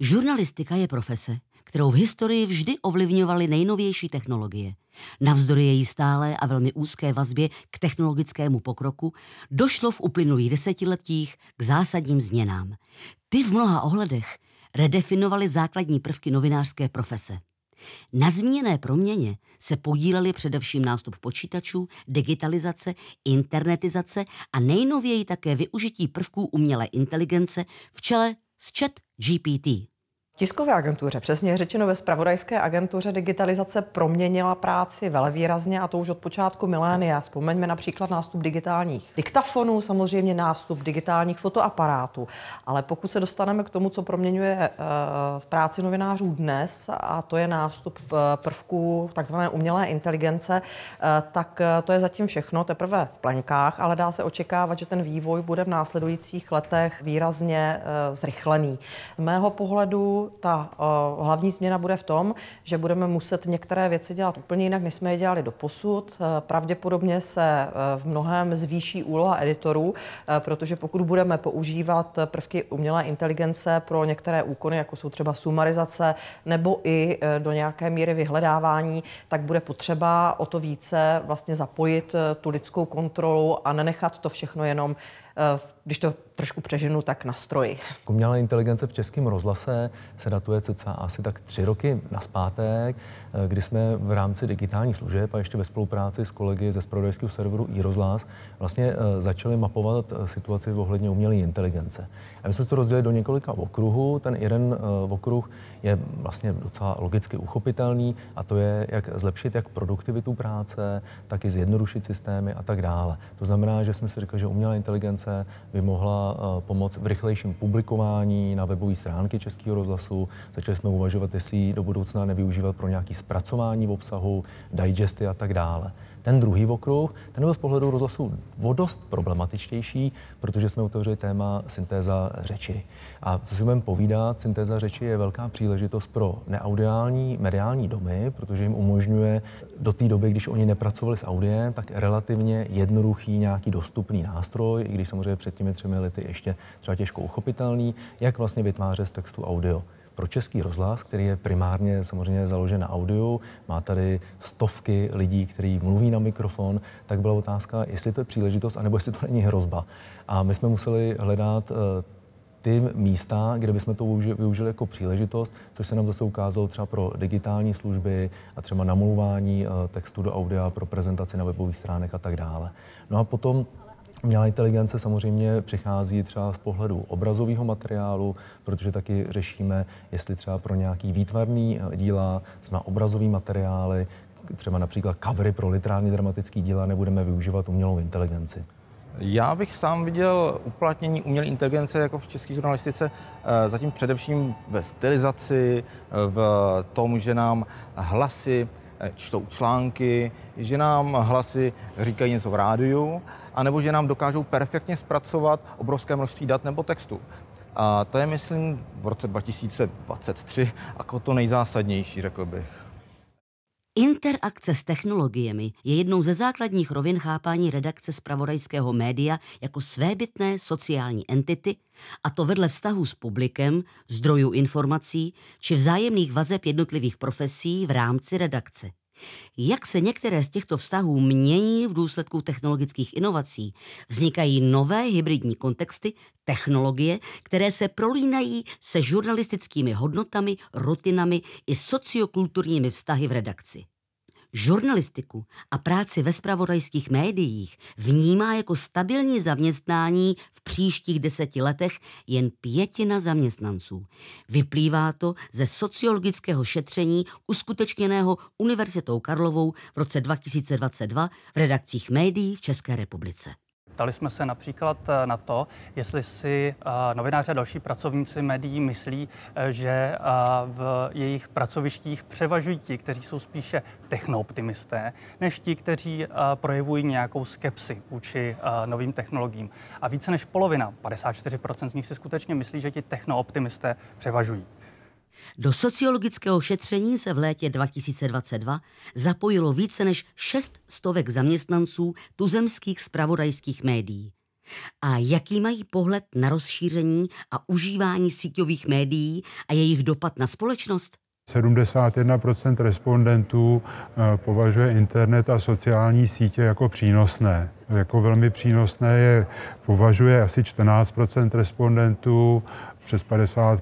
Žurnalistika je profese, kterou v historii vždy ovlivňovaly nejnovější technologie. Navzdory její stále a velmi úzké vazbě k technologickému pokroku došlo v uplynulých desetiletích k zásadním změnám. Ty v mnoha ohledech redefinovaly základní prvky novinářské profese. Na změněné proměně se podíleli především nástup počítačů, digitalizace, internetizace a nejnověji také využití prvků umělé inteligence v čele с чат GPT. Tiskové agentuře, přesně řečeno ve spravodajské agentuře, digitalizace proměnila práci velevýrazně a to už od počátku milénia. Vzpomeňme například nástup digitálních diktafonů, samozřejmě nástup digitálních fotoaparátů. Ale pokud se dostaneme k tomu, co proměňuje v eh, práci novinářů dnes, a to je nástup eh, prvků takzvané umělé inteligence, eh, tak to je zatím všechno teprve v plenkách, ale dá se očekávat, že ten vývoj bude v následujících letech výrazně zrychlený. Z mého pohledu ta uh, hlavní změna bude v tom, že budeme muset některé věci dělat úplně jinak, než jsme je dělali do posud. Uh, e, pravděpodobně se uh, v mnohem zvýší úloha editorů, uh, protože pokud budeme používat prvky umělé inteligence pro některé úkony, jako jsou třeba sumarizace nebo i uh, do nějaké míry vyhledávání, tak bude potřeba o to více vlastně zapojit uh, tu lidskou kontrolu a nenechat to všechno jenom Eh, když to trošku přeženu, tak na stroji. Umělá inteligence v českém rozlase se datuje cca asi tak tři roky naspátek, eh, kdy jsme v rámci digitálních služeb a ještě ve spolupráci s kolegy ze spravodajského serveru i rozhlas vlastně eh, začali mapovat situaci ohledně umělé inteligence. A my jsme se to rozdělili do několika okruhů. Ten jeden okruh je vlastně docela logicky uchopitelný a to je, jak zlepšit jak produktivitu práce, tak i zjednodušit systémy a tak dále. To znamená, že jsme si řekli, že umělá inteligence komise by mohla eh, pomoct v rychlejším publikování na webové stránky Českého rozhlasu. Začali jsme uvažovat, jestli do budoucna nevyužívat pro nějaké zpracování v obsahu, digesty a tak dále. Ten druhý okruh, ten byl z pohledu rozhlasu o dost problematičtější, protože jsme otevřeli téma syntéza řeči. A co si budeme povídat, syntéza řeči je velká příležitost pro neaudiální mediální domy, protože jim umožňuje do té doby, když oni nepracovali s audiem, tak relativně jednoduchý nějaký dostupný nástroj, i když samozřejmě před těmi třemi lety ještě třeba těžko uchopitelný, jak vlastně vytvářet z textu audio pro český rozhlas, který je primárně samozřejmě založen na audiu, má tady stovky lidí, kteří mluví na mikrofon, tak byla otázka, jestli to je příležitost, anebo jestli to není hrozba. A my jsme museli hledat eh, ty místa, kde bychom to využili jako příležitost, což se nám zase ukázalo třeba pro digitální služby a třeba namluvání eh, textu do audia pro prezentaci na webových stránek a tak dále. No a potom Měla inteligence samozřejmě přichází třeba z pohledu obrazového materiálu, protože taky řešíme, jestli třeba pro nějaký výtvarný eh, díla, na obrazový materiály, třeba například covery pro literární dramatický díla, nebudeme využívat umělou inteligenci. Já bych sám viděl uplatnění umělé inteligence jako v české žurnalistice eh, zatím především ve stylizaci, eh, v tom, že nám hlasy Eh, čtou články, že nám hlasy říkají něco v rádiu, anebo že nám dokážou perfektně zpracovat obrovské množství dat nebo textu. A to je, myslím, v roce 2023 jako to nejzásadnější, řekl bych. Interakce s technologiemi je jednou ze základních rovin chápání redakce spravodajského média jako svébytné sociální entity, a to vedle vztahu s publikem, zdrojů informací či vzájemných vazeb jednotlivých profesí v rámci redakce. Jak se některé z těchto vztahů mění v důsledku technologických inovací? Vznikají nové hybridní kontexty, technologie, které se prolínají se žurnalistickými hodnotami, rutinami i sociokulturními vztahy v redakci žurnalistiku a práci ve spravodajských médiích vnímá jako stabilní zaměstnání v příštích deseti letech jen pětina zaměstnanců. Vyplývá to ze sociologického šetření uskutečněného Univerzitou Karlovou v roce 2022 v redakcích médií v České republice. Ptali jsme se například eh, na to, jestli si eh, novináři a další pracovníci médií myslí, eh, že v jejich pracovištích převažují ti, kteří jsou spíše technooptimisté, než ti, kteří projevují nějakou skepsi vůči novým technologiím. A více než polovina, 54% z nich si skutečně myslí, že ti technooptimisté převažují. Do sociologického šetření se v létě 2022 zapojilo více než šest stovek zaměstnanců tuzemských spravodajských médií. A jaký mají pohled na rozšíření a užívání síťových médií a jejich dopad na společnost? 71 respondentů eh, považuje internet a sociální sítě jako přínosné. Jako velmi přínosné je považuje asi 14 respondentů přes 50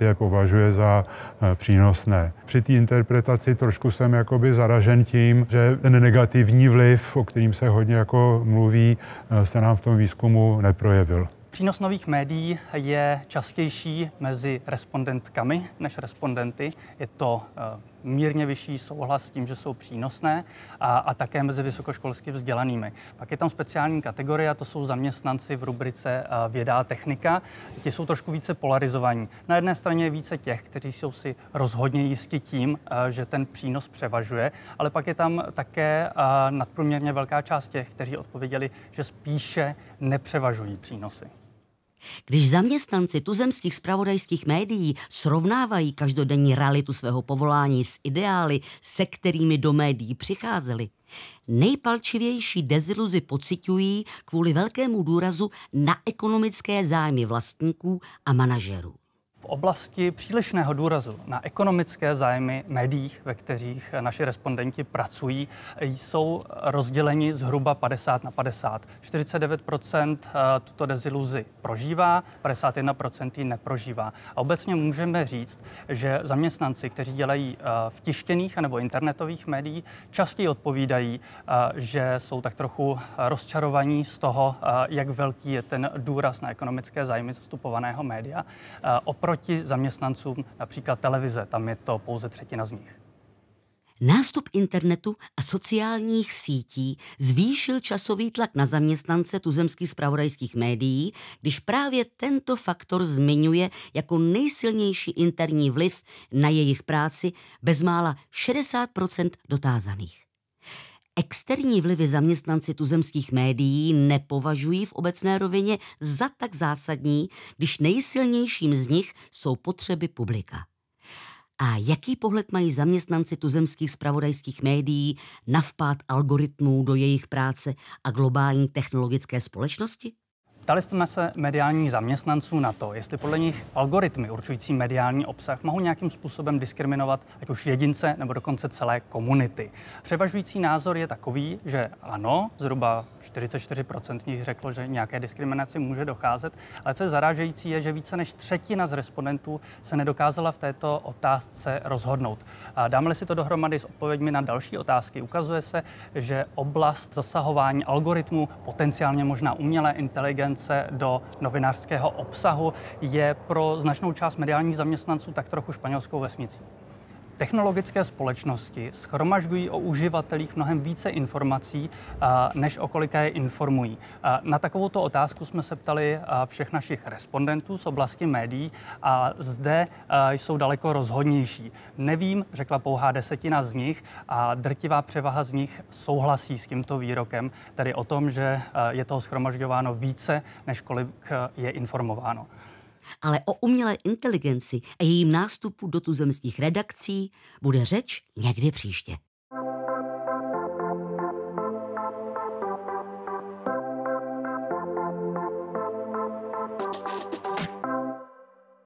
je považuje za eh, přínosné. Při té interpretaci trošku jsem jakoby zaražen tím, že ten negativní vliv, o kterým se hodně jako mluví, eh, se nám v tom výzkumu neprojevil. Přínos nových médií je častější mezi respondentkami než respondenty. Je to eh, mírně vyšší souhlas s tím, že jsou přínosné a, a také mezi vysokoškolsky vzdělanými. Pak je tam speciální kategorie a to jsou zaměstnanci v rubrice eh, věda a technika. Ti jsou trošku více polarizovaní. Na jedné straně je více těch, kteří jsou si rozhodně jistí tím, eh, že ten přínos převažuje, ale pak je tam také eh, nadprůměrně velká část těch, kteří odpověděli, že spíše nepřevažují přínosy. Když zaměstnanci tuzemských spravodajských médií srovnávají každodenní realitu svého povolání s ideály, se kterými do médií přicházeli, nejpalčivější deziluzi pociťují kvůli velkému důrazu na ekonomické zájmy vlastníků a manažerů v oblasti přílišného důrazu na ekonomické zájmy médií, ve kterých naši respondenti pracují, jsou rozděleni zhruba 50 na 50. 49 eh, tuto deziluzi prožívá, 51 ji neprožívá. A obecně můžeme říct, že zaměstnanci, kteří dělají eh, v tištěných nebo internetových médiích, častěji odpovídají, eh, že jsou tak trochu rozčarovaní z toho, jak velký je ten důraz na ekonomické zájmy zastupovaného média. Oproti oproti zaměstnancům například televize. Tam je to pouze třetina z nich. Nástup internetu a sociálních sítí zvýšil časový tlak na zaměstnance tuzemských spravodajských médií, když právě tento faktor zmiňuje jako nejsilnější interní vliv na jejich práci bezmála 60 dotázaných. Externí vlivy zaměstnanci tuzemských médií nepovažují v obecné rovině za tak zásadní, když nejsilnějším z nich jsou potřeby publika. A jaký pohled mají zaměstnanci tuzemských spravodajských médií na vpád algoritmů do jejich práce a globální technologické společnosti? Ptali jsme se mediálních zaměstnanců na to, jestli podle nich algoritmy určující mediální obsah mohou nějakým způsobem diskriminovat ať už jedince nebo dokonce celé komunity. Převažující názor je takový, že ano, zhruba 44% nich řeklo, že nějaké diskriminaci může docházet, ale co je zarážející je, že více než třetina z respondentů se nedokázala v této otázce rozhodnout. A dáme si to dohromady s odpověďmi na další otázky, ukazuje se, že oblast zasahování algoritmů, potenciálně možná umělé inteligence, kompetence do novinářského obsahu je pro značnou část mediálních zaměstnanců tak trochu španělskou vesnicí. Technologické společnosti schromažďují o uživatelích mnohem více informací, eh, než o koliké je informují. Eh, na takovouto otázku jsme se ptali eh, všech našich respondentů z oblasti médií a zde jsou daleko rozhodnější. Nevím, řekla pouhá desetina z nich a drtivá převaha z nich souhlasí s tímto výrokem, tedy o tom, že je toho schromažďováno více, než kolik je informováno ale o umělé inteligenci a jejím nástupu do tuzemských redakcí bude řeč někdy příště.